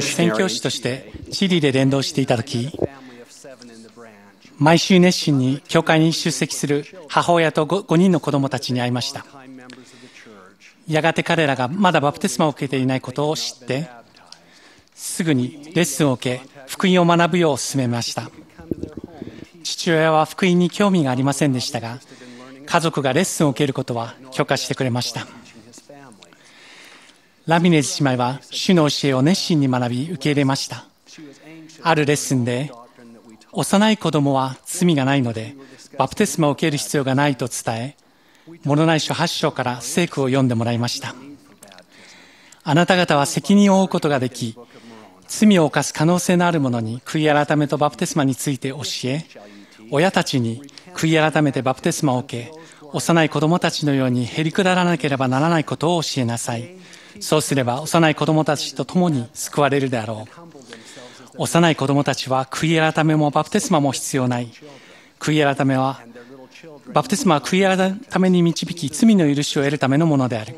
宣教師としてチリで伝道していたき、毎週熱心に教会に出席する母親と 5, 5人の子供たちに会いましたやがて彼らがまだバプテスマを受けていないことを知ってすぐにレッスンを受け福音を学ぶよう勧めました父親は福音に興味がありませんでしたが家族がレッスンを受けることは許可してくれましたラミネズ姉妹は主の教えを熱心に学び受け入れました。あるレッスンで、幼い子供は罪がないので、バプテスマを受ける必要がないと伝え、物内書8章から聖句を読んでもらいました。あなた方は責任を負うことができ、罪を犯す可能性のある者に悔い改めとバプテスマについて教え、親たちに悔い改めてバプテスマを受け、幼い子供たちのようにへりくだらなければならないことを教えなさい。そうすれば幼い子供たちと共に救われるであろう。幼い子供たちは悔い改めもバプテスマも必要ない。悔い改めは、バプテスマは悔い改めに導き罪の許しを得るためのものである。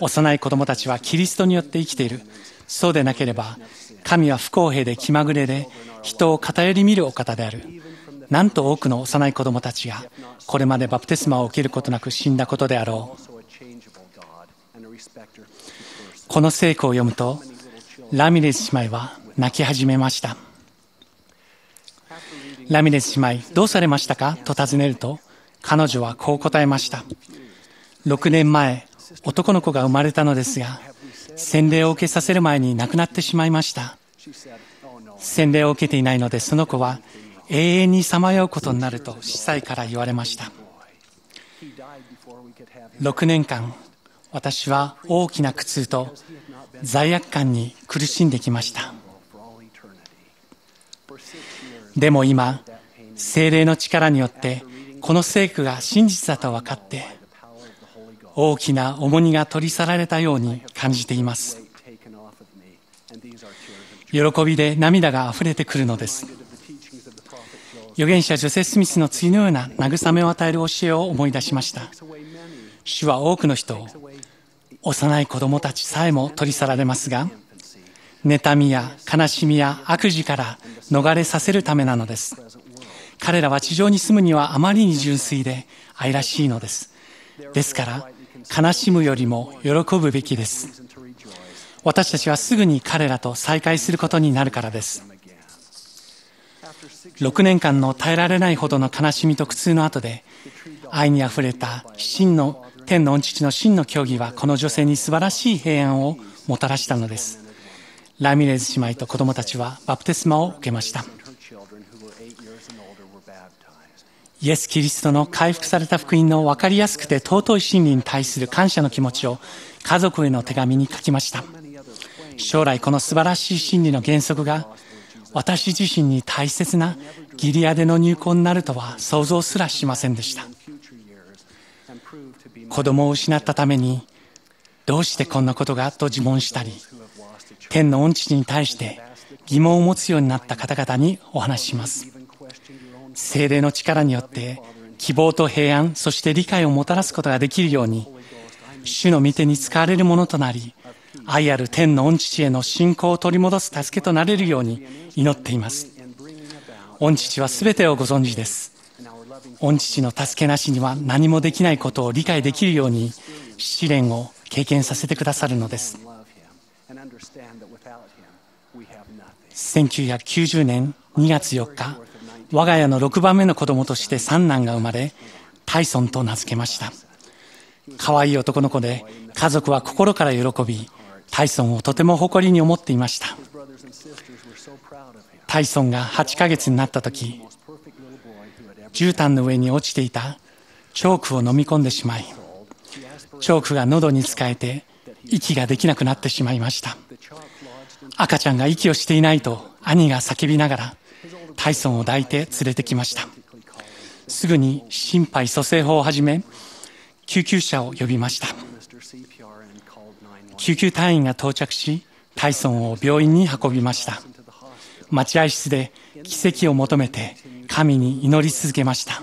幼い子供たちはキリストによって生きている。そうでなければ、神は不公平で気まぐれで、人を偏り見るお方である。なんと多くの幼い子供たちが、これまでバプテスマを受けることなく死んだことであろう。この聖句を読むと、ラミレス姉妹は泣き始めました。ラミレス姉妹、どうされましたかと尋ねると、彼女はこう答えました。6年前、男の子が生まれたのですが、洗礼を受けさせる前に亡くなってしまいました。洗礼を受けていないので、その子は永遠にさまようことになると司祭から言われました。6年間、私は大きな苦痛と罪悪感に苦しんできましたでも今精霊の力によってこの聖句が真実だと分かって大きな重荷が取り去られたように感じています喜びで涙が溢れてくるのです預言者ジョセ・スミスの次のような慰めを与える教えを思い出しました主は多くの人を幼い子供たちさえも取り去られますが、妬みや悲しみや悪事から逃れさせるためなのです。彼らは地上に住むにはあまりに純粋で愛らしいのです。ですから、悲しむよりも喜ぶべきです。私たちはすぐに彼らと再会することになるからです。6年間の耐えられないほどの悲しみと苦痛の後で、愛にあふれた真の天の父の真の教義はこの女性に素晴らしい平安をもたらしたのですラミレーズ姉妹と子供たちはバプテスマを受けましたイエス・キリストの回復された福音の分かりやすくて尊い真理に対する感謝の気持ちを家族への手紙に書きました将来この素晴らしい真理の原則が私自身に大切なギリアでの入校になるとは想像すらしませんでした子供を失ったために、どうしてこんなことがと自問したり、天の恩父に対して疑問を持つようになった方々にお話しします。精霊の力によって希望と平安、そして理解をもたらすことができるように、主の御手に使われるものとなり、愛ある天の御父への信仰を取り戻す助けとなれるように祈っています。御父は全てをご存知です。御父の助けなしには何もできないことを理解できるように試練を経験させてくださるのです1990年2月4日我が家の6番目の子供として三男が生まれタイソンと名付けました可愛い男の子で家族は心から喜びタイソンをとても誇りに思っていましたタイソンが8ヶ月になった時絨毯の上に落ちていたチョークを飲み込んでしまいチョークが喉に使えて息ができなくなってしまいました赤ちゃんが息をしていないと兄が叫びながらタイソンを抱いて連れてきましたすぐに心肺蘇生法をはじめ救急車を呼びました救急隊員が到着しタイソンを病院に運びました待合室で奇跡を求めて神に祈り続けました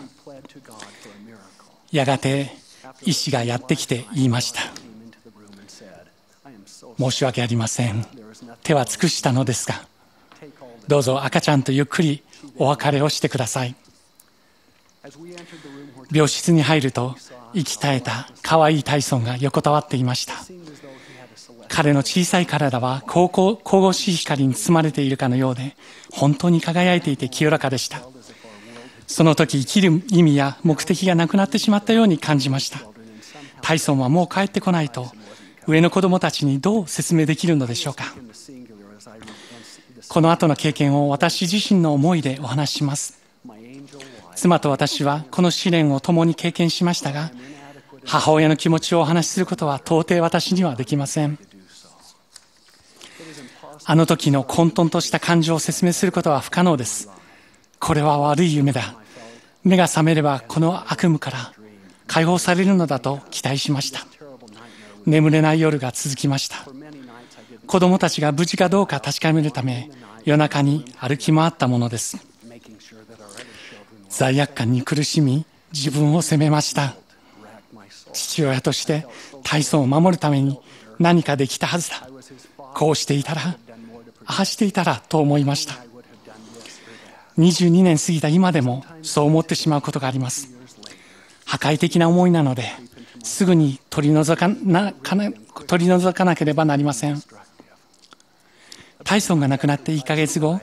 やがて医師がやってきて言いました申し訳ありません手は尽くしたのですがどうぞ赤ちゃんとゆっくりお別れをしてください病室に入ると息絶えた可愛いタイソンが横たわっていました彼の小さい体は神々しい光に包まれているかのようで、本当に輝いていて清らかでした。その時生きる意味や目的がなくなってしまったように感じました。タイソンはもう帰ってこないと、上の子供たちにどう説明できるのでしょうか。この後の経験を私自身の思いでお話しします。妻と私はこの試練を共に経験しましたが、母親の気持ちをお話しすることは到底私にはできません。あの時の混沌とした感情を説明することは不可能です。これは悪い夢だ。目が覚めればこの悪夢から解放されるのだと期待しました。眠れない夜が続きました。子供たちが無事かどうか確かめるため、夜中に歩き回ったものです。罪悪感に苦しみ、自分を責めました。父親として体操を守るために何かできたはずだ。こうしていたらああしていたらと思いました22年過ぎた今でもそう思ってしまうことがあります破壊的な思いなのですぐに取り除かな取り除かなければなりませんタイソンが亡くなって1ヶ月後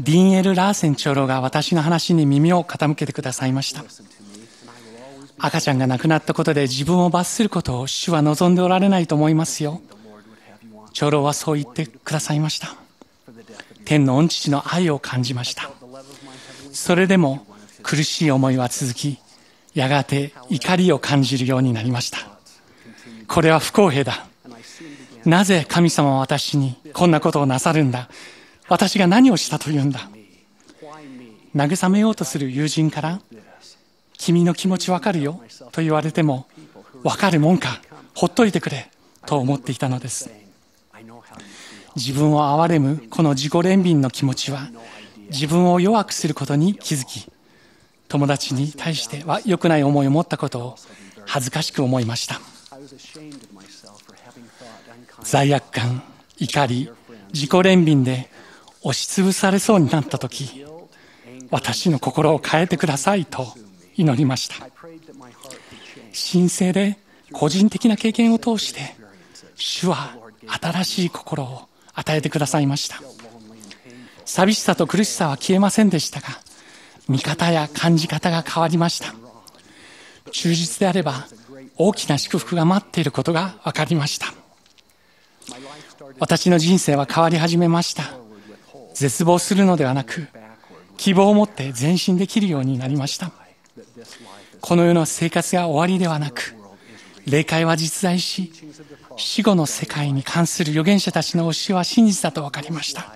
ディーン・エル・ラーセン長老が私の話に耳を傾けてくださいました赤ちゃんが亡くなったことで自分を罰することを主は望んでおられないと思いますよ長老はそう言ってくださいました天の御父の愛を感じました。それでも苦しい思いは続き、やがて怒りを感じるようになりました。これは不公平だ。なぜ神様は私にこんなことをなさるんだ。私が何をしたというんだ。慰めようとする友人から、君の気持ちわかるよと言われても、わかるもんか、ほっといてくれと思っていたのです。自分を憐れむこの自己憐憫の気持ちは自分を弱くすることに気づき友達に対しては良くない思いを持ったことを恥ずかしく思いました罪悪感怒り自己憐憫で押しつぶされそうになった時私の心を変えてくださいと祈りました神聖で個人的な経験を通して主は新しい心を与えてくださいました寂しさと苦しさは消えませんでしたが見方や感じ方が変わりました忠実であれば大きな祝福が待っていることが分かりました私の人生は変わり始めました絶望するのではなく希望を持って前進できるようになりましたこの世の生活が終わりではなく霊界は実在し、死後の世界に関する預言者たちの教えは真実だと分かりました。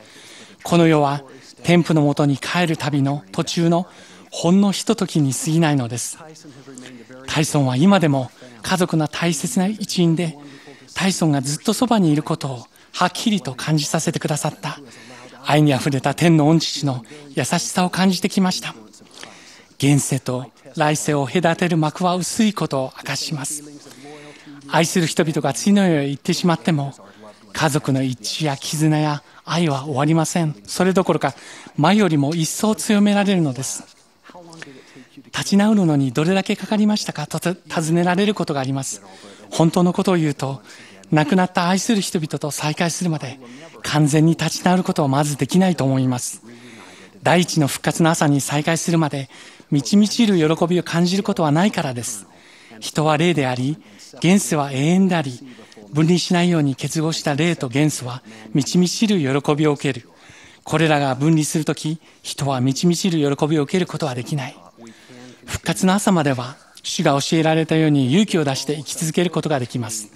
この世は天賦のもとに帰る旅の途中のほんのひとときに過ぎないのです。タイソンは今でも家族の大切な一員で、タイソンがずっとそばにいることをはっきりと感じさせてくださった、愛に溢れた天の御父の優しさを感じてきました。現世と来世を隔てる幕は薄いことを明かします。愛する人々が次の世へ行ってしまっても、家族の一致や絆や愛は終わりません。それどころか、前よりも一層強められるのです。立ち直るのにどれだけかかりましたかと尋ねられることがあります。本当のことを言うと、亡くなった愛する人々と再会するまで、完全に立ち直ることはまずできないと思います。第一の復活の朝に再会するまで、満ち満ちる喜びを感じることはないからです。人は霊であり、現世は永遠であり、分離しないように結合した霊と元素は、満ち満ちる喜びを受ける。これらが分離するとき、人は満ち満ちる喜びを受けることはできない。復活の朝までは、主が教えられたように勇気を出して生き続けることができます。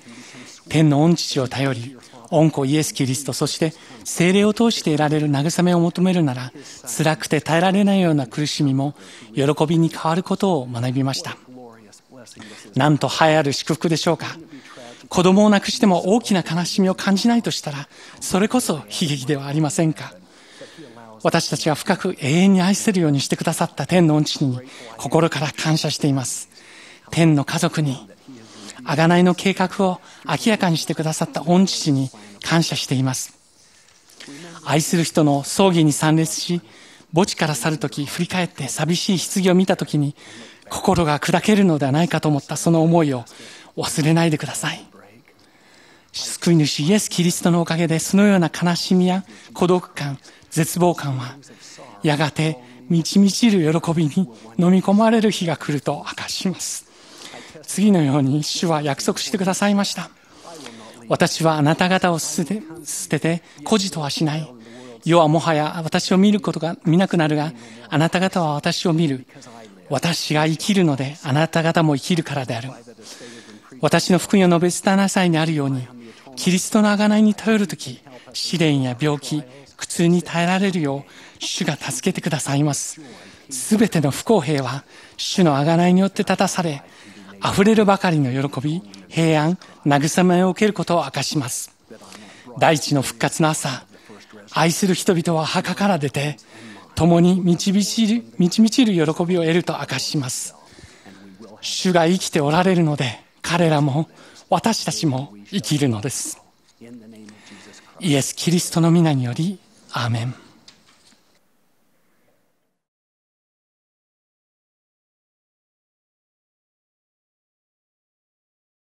天の御父を頼り、御子イエス・キリスト、そして精霊を通して得られる慰めを求めるなら、辛くて耐えられないような苦しみも喜びに変わることを学びました。なんと栄えある祝福でしょうか。子供を亡くしても大きな悲しみを感じないとしたら、それこそ悲劇ではありませんか。私たちが深く永遠に愛せるようにしてくださった天の恩父に心から感謝しています。天の家族に、贖いの計画を明らかにしてくださった恩父に感謝しています。愛する人の葬儀に参列し、墓地から去るとき振り返って寂しい棺を見たときに、心が砕けるのではないかと思ったその思いを忘れないでください。救い主イエス・キリストのおかげでそのような悲しみや孤独感、絶望感はやがて満ち満ちる喜びに飲み込まれる日が来ると明かします。次のように主は約束してくださいました。私はあなた方を捨て捨てて孤児とはしない。世はもはや私を見ることが見なくなるが、あなた方は私を見る。私が生きるのであなた方も生きるからである私の福音を述べ伝えなさいにあるようにキリストの贖いに頼るとき試練や病気苦痛に耐えられるよう主が助けてくださいますすべての不公平は主の贖いによって立たされ溢れるばかりの喜び平安慰めを受けることを明かします大地の復活の朝愛する人々は墓から出て共に導ちる満ちちる喜びを得ると明かします主が生きておられるので彼らも私たちも生きるのですイエス・キリストの皆によりアーメン